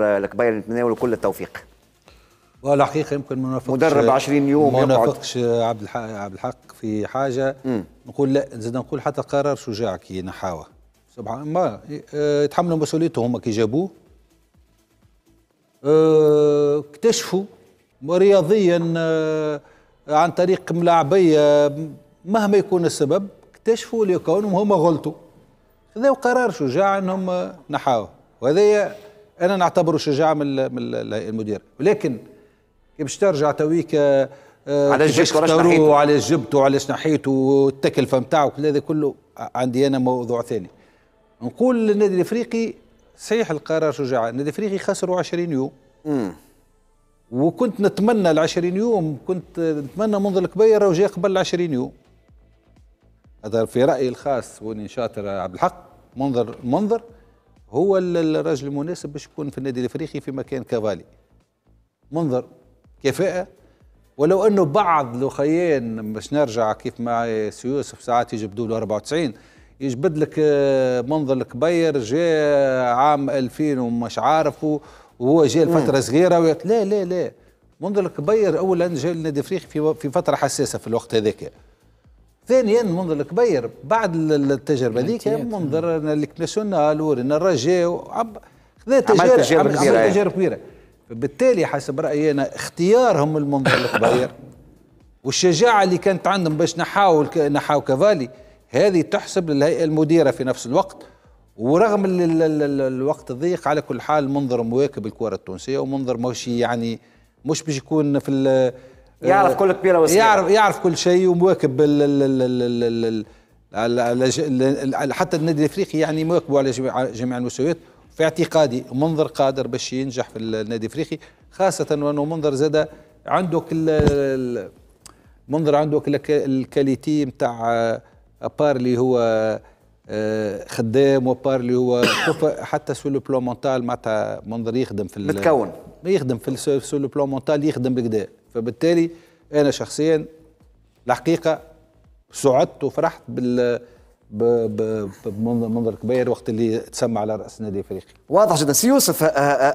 الكبير نتمنى له كل التوفيق والحقيقة يمكن ما نوافقش مدرب 20 يوم ما نوافقش عبد الحق عبد الحق في حاجة مم. نقول لا زاد نقول حتى قرار شجاع كي نحاوه سبحان الله آه، يتحملوا مسؤوليتهم هما كي جابوه آه، اكتشفوا رياضيا آه، عن طريق ملاعبية مهما يكون السبب اكتشفوا لكونهم هما غلطوا خذوا قرار شجاع انهم نحاوه وهذا انا نعتبره شجاعه من المدير ولكن باش ترجع تويك آه، آه، علاش جبت وعلاش جبت وعلاش نحيت والتكلفه نتاعو كل هذا كله آه، عندي انا موضوع ثاني نقول للنادي الافريقي صحيح القرار شجاع النادي الافريقي خسروا 20 يوم امم وكنت نتمنى ال 20 يوم كنت نتمنى منذ الكبير وجاء قبل ال 20 يوم هذا في رايي الخاص واني شاطر عبد الحق منظر منظر هو الراجل المناسب باش يكون في النادي الافريقي في مكان كافالي منظر كفاءه ولو انه بعض الاخيان باش نرجع كيف مع سيوسف ساعات يجبدوا له 94 يجبد لك آه، منظر الكبير جاء عام 2000 ومش عارف وهو جاء لفتره صغيره ويت... لا لا لا منظر الكبير اولا جاء للنادي الافريقي في فتره حساسه في الوقت هذاك ثانيا منظر الكبير بعد التجربه يعني هذيك منظر الكناسيونال ورينا الرجاء خذا تجارب كبيره إيه. تجارب كبيره بالتالي حسب رايي انا اختيارهم المنظر الكبير والشجاعه اللي كانت عندهم باش نحاول نحاول كفالي هذه تحسب للهيئه المديره في نفس الوقت ورغم الوقت الضيق على كل حال منظر مواكب الكره التونسيه ومنظر مش يعني مش باش يكون في يعرف آه، كل كبيره وصغيره يعرف يعرف كل شيء ومواكب حتى النادي الافريقي يعني مواكبه على جميع المستويات في اعتقادي منظر قادر باش ينجح في النادي الافريقي خاصه وانه منظر زاد عنده كل منظر عنده كل الكاليتي نتاع ابار آه، اللي هو آه، خدام وبار اللي هو حتى سو لو بلو مونتال معناتها منظر يخدم في متكون يخدم في سو بلون مونتال يخدم بكدا فبالتالي انا شخصيا الحقيقه سعدت وفرحت بال بمنظر كبير وقت اللي تسمى على راس نادي افريقي واضح جدا سي يوسف آه، آه، آه،